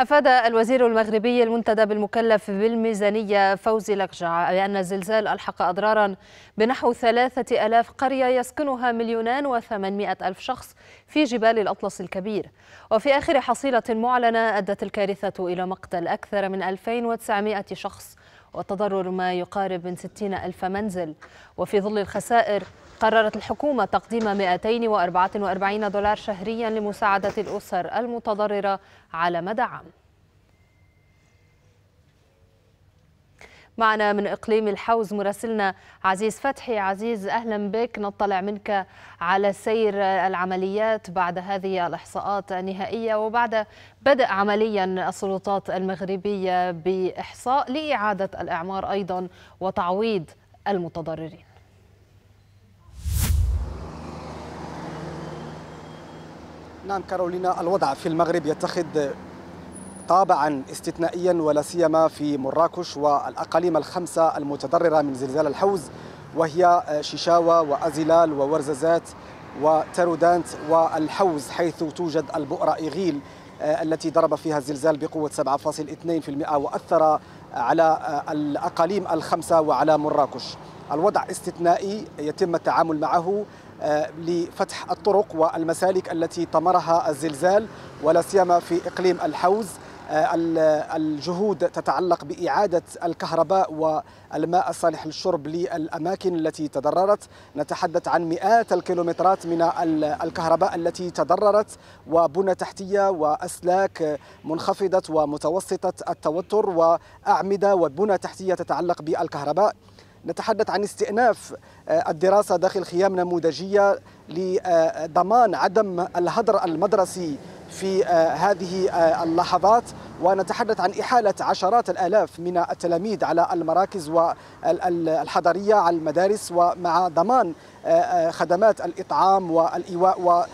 أفاد الوزير المغربي المنتدب المكلف بالميزانية فوزي لقجع بأن الزلزال ألحق أضرارا بنحو ثلاثة ألاف قرية يسكنها مليونان وثمانمائة ألف شخص في جبال الأطلس الكبير وفي آخر حصيلة معلنة أدت الكارثة إلى مقتل أكثر من 2900 شخص وتضرر ما يقارب من 60 ألف منزل وفي ظل الخسائر قررت الحكومة تقديم 244 دولار شهريا لمساعدة الأسر المتضررة على مدى عام معنا من إقليم الحوز مراسلنا عزيز فتحي عزيز أهلا بك نطلع منك على سير العمليات بعد هذه الإحصاءات النهائية وبعد بدء عمليا السلطات المغربية بإحصاء لإعادة الإعمار أيضا وتعويض المتضررين نعم كارولينا الوضع في المغرب يتخذ طابعا استثنائيا ولا سيما في مراكش والاقاليم الخمسه المتضرره من زلزال الحوز وهي آه، شيشاوة وأزلال وورززات وترودانت والحوز حيث توجد البؤرة ايغيل آه، التي ضرب فيها الزلزال بقوة 7.2% وأثر على آه، الأقاليم الخمسة وعلى مراكش الوضع استثنائي يتم التعامل معه لفتح الطرق والمسالك التي طمرها الزلزال ولا سيما في إقليم الحوز آه، الجهود تتعلق بإعادة الكهرباء والماء الصالح للشرب للأماكن التي تضررت نتحدث عن مئات الكيلومترات من الكهرباء التي تضررت وبنى تحتية وأسلاك منخفضة ومتوسطة التوتر وأعمدة وبنى تحتية تتعلق بالكهرباء نتحدث عن استئناف آه، الدراسة داخل خيام نموذجية لضمان عدم الهدر المدرسي في آه، هذه آه، اللحظات ونتحدث عن إحالة عشرات الآلاف من التلاميذ على المراكز الحضرية على المدارس ومع ضمان آه، خدمات الإطعام والإيواء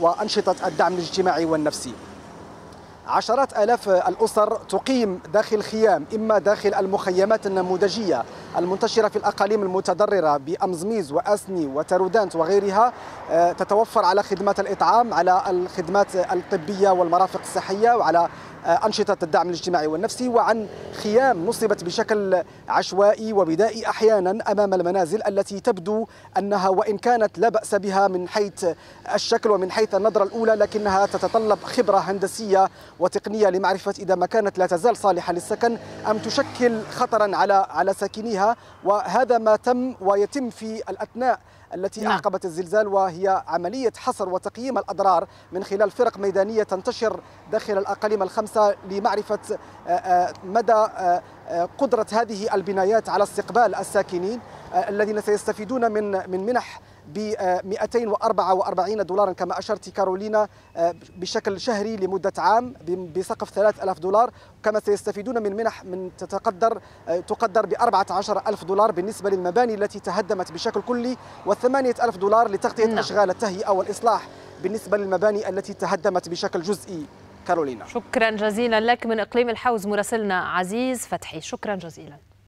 وأنشطة الدعم الاجتماعي والنفسي عشرات آلاف الأسر تقيم داخل خيام إما داخل المخيمات النموذجية المنتشرة في الأقاليم المتضررة بأمزميز وأسني وترودانت وغيرها آه، تتوفر على خدمات الإطعام على الخدمات الطبية والمرافق الصحية وعلى آه، أنشطة الدعم الاجتماعي والنفسي وعن خيام نصبت بشكل عشوائي وبدائي أحيانا أمام المنازل التي تبدو أنها وإن كانت لا بأس بها من حيث الشكل ومن حيث النظرة الأولى لكنها تتطلب خبرة هندسية وتقنية لمعرفة إذا ما كانت لا تزال صالحة للسكن أم تشكل خطرا على على ساكنيها بها وهذا ما تم ويتم في الأثناء التي نعم. أعقبت الزلزال وهي عملية حصر وتقييم الأضرار من خلال فرق ميدانية تنتشر داخل الأقاليم الخمسة لمعرفة آه، آه، مدى آه، قدرة هذه البنايات على استقبال الساكنين آه، الذين سيستفيدون من من منح ب 244 آه، دولارا كما اشرت كارولينا آه، بشكل شهري لمده عام بسقف 3000 دولار كما سيستفيدون من منح من تتقدر تقدر ب 14000 دولار بالنسبه للمباني التي تهدمت بشكل كلي و 8000 دولار لتغطيه نعم. اشغال التهيئه والاصلاح بالنسبه للمباني التي تهدمت بشكل جزئي كارولينا شكرا جزيلا لك من اقليم الحوز مراسلنا عزيز فتحي شكرا جزيلا